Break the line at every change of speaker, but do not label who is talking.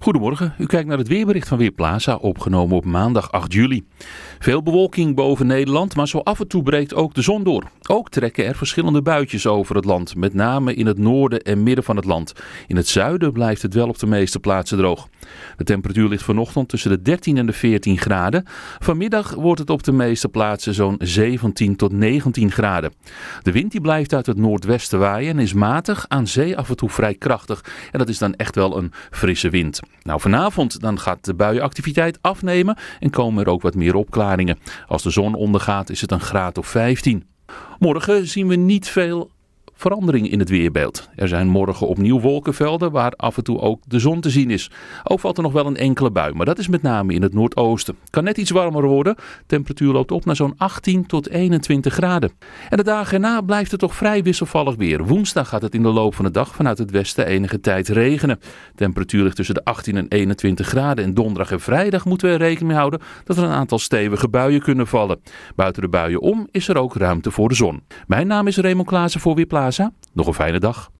Goedemorgen, u kijkt naar het weerbericht van Weerplaza, opgenomen op maandag 8 juli. Veel bewolking boven Nederland, maar zo af en toe breekt ook de zon door. Ook trekken er verschillende buitjes over het land, met name in het noorden en midden van het land. In het zuiden blijft het wel op de meeste plaatsen droog. De temperatuur ligt vanochtend tussen de 13 en de 14 graden. Vanmiddag wordt het op de meeste plaatsen zo'n 17 tot 19 graden. De wind die blijft uit het noordwesten waaien en is matig, aan zee af en toe vrij krachtig. En dat is dan echt wel een frisse wind. Nou, vanavond dan gaat de buienactiviteit afnemen en komen er ook wat meer opklaringen. Als de zon ondergaat is het een graad of 15. Morgen zien we niet veel verandering in het weerbeeld. Er zijn morgen opnieuw wolkenvelden waar af en toe ook de zon te zien is. Ook valt er nog wel een enkele bui, maar dat is met name in het noordoosten. Kan net iets warmer worden. Temperatuur loopt op naar zo'n 18 tot 21 graden. En de dagen erna blijft het toch vrij wisselvallig weer. Woensdag gaat het in de loop van de dag vanuit het westen enige tijd regenen. Temperatuur ligt tussen de 18 en 21 graden. En donderdag en vrijdag moeten we er rekening mee houden dat er een aantal stevige buien kunnen vallen. Buiten de buien om is er ook ruimte voor de zon. Mijn naam is Raymond Klaassen voor Weerplaats nog een fijne dag.